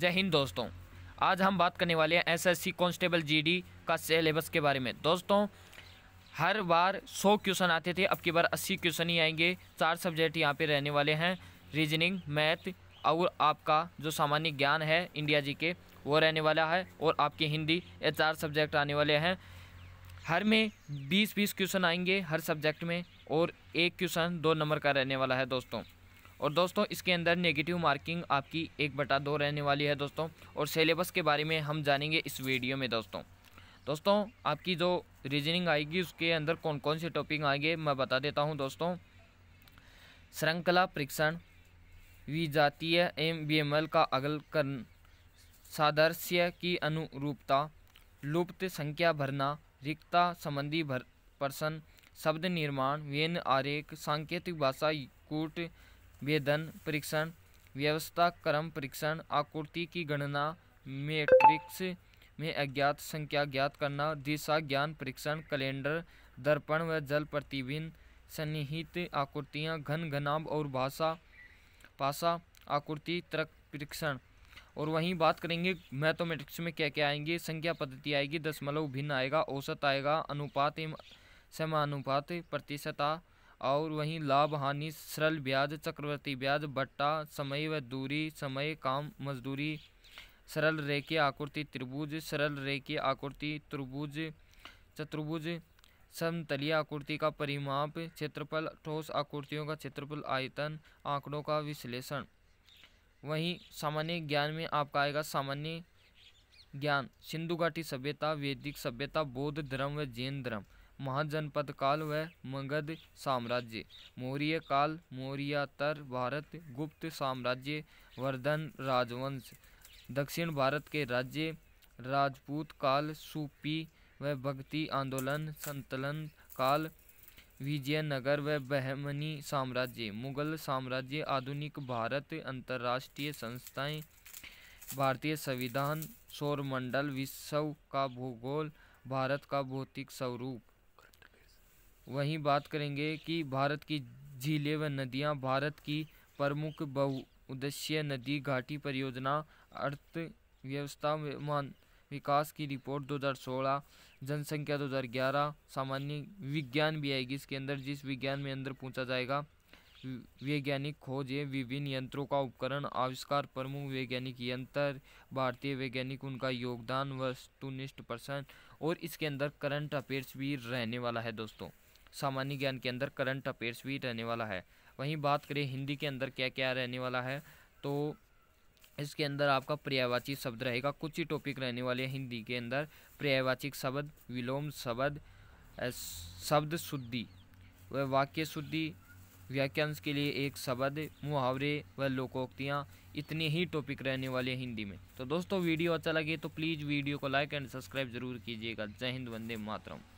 जय हिंद दोस्तों आज हम बात करने वाले हैं एसएससी कांस्टेबल जीडी का सिलेबस के बारे में दोस्तों हर बार 100 क्वेश्चन आते थे अब की बार 80 क्वेश्चन ही आएंगे चार सब्जेक्ट यहाँ पे रहने वाले हैं रीजनिंग मैथ और आपका जो सामान्य ज्ञान है इंडिया जी के वो रहने वाला है और आपके हिंदी ये चार सब्जेक्ट आने वाले हैं हर में बीस बीस क्वेश्चन आएंगे हर सब्जेक्ट में और एक क्वेश्चन दो नंबर का रहने वाला है दोस्तों और दोस्तों इसके अंदर नेगेटिव मार्किंग आपकी एक बटा दो रहने वाली है दोस्तों और सिलेबस के बारे में हम जानेंगे इस वीडियो में दोस्तों दोस्तों आपकी जो रीजनिंग आएगी उसके अंदर कौन कौन से टॉपिक आएंगे मैं बता देता हूँ दोस्तों श्रृंखला परीक्षण विजातीय एम बी एम एल का अगल करण सादर्श्य की अनुरूपता लुप्त संख्या भरना रिक्ता संबंधी भर प्रश्न शब्द निर्माण व्यन आरेख सांकेतिक भाषा कूट वेदन परीक्षण व्यवस्था क्रम परीक्षण आकृति की गणना मेट्रिक्स में अज्ञात संख्या ज्ञात करना दिशा ज्ञान परीक्षण कैलेंडर दर्पण व जल प्रतिबिंब सन्निहित आकृतियाँ घन घनाभ और भाषा पासा आकृति तर्क परीक्षण और वहीं बात करेंगे मैथमेटिक्स में क्या क्या आएंगे संख्या पद्धति आएगी दशमलव भिन्न आएगा औसत आएगा अनुपात एवं समानुपात प्रतिशता और वहीं लाभ हानि सरल ब्याज चक्रवर्ती ब्याज बट्टा समय व दूरी समय काम मजदूरी सरल रेखीय आकृति त्रिभुज सरल रेखीय आकृति त्रिभुज चतुर्भुज समतलीय आकृति का परिमाप क्षेत्रफल ठोस आकृतियों का क्षेत्रफल आयतन आंकड़ों का विश्लेषण वहीं सामान्य ज्ञान में आपका आएगा सामान्य ज्ञान सिंधु घाटी सभ्यता वैदिक सभ्यता बौद्ध धर्म व जैन धर्म महाजनपद काल व मगध साम्राज्य मौर्य काल मौर्यातर भारत गुप्त साम्राज्य वर्धन राजवंश दक्षिण भारत के राज्य राजपूत काल सूपी व भक्ति आंदोलन संतलन काल विजयनगर व बहमनी साम्राज्य मुगल साम्राज्य आधुनिक भारत अंतर्राष्ट्रीय संस्थाएं भारतीय संविधान सौरमंडल विश्व का भूगोल भारत का भौतिक स्वरूप वहीं बात करेंगे कि भारत की झीलें व नदियाँ भारत की प्रमुख बहुउद्देश्य नदी घाटी परियोजना अर्थव्यवस्था मान विकास की रिपोर्ट 2016 जनसंख्या 2011 सामान्य विज्ञान भी आएगी इसके अंदर जिस विज्ञान में अंदर पूछा जाएगा वैज्ञानिक खोजें विभिन्न यंत्रों का उपकरण आविष्कार प्रमुख वैज्ञानिक यंत्र भारतीय वैज्ञानिक उनका योगदान वस्तुनिष्ठ प्रसन्न और इसके अंदर करंट अफेयर्स भी रहने वाला है दोस्तों सामान्य ज्ञान के अंदर करंट अफेयर्स भी रहने वाला है वहीं बात करें हिंदी के अंदर क्या क्या रहने वाला है तो इसके अंदर आपका पर्यायवाची शब्द रहेगा कुछ ही टॉपिक रहने वाले हैं हिंदी के अंदर पर्यायवाचिक शब्द विलोम शब्द शब्द शुद्धि व वाक्य शुद्धि व्याख्यांश के लिए एक शब्द मुहावरे व लोकोक्तियाँ इतने ही टॉपिक रहने वाले हैं हिंदी में तो दोस्तों वीडियो अच्छा लगे तो प्लीज़ वीडियो को लाइक एंड सब्सक्राइब जरूर कीजिएगा जय हिंद वंदे मातरम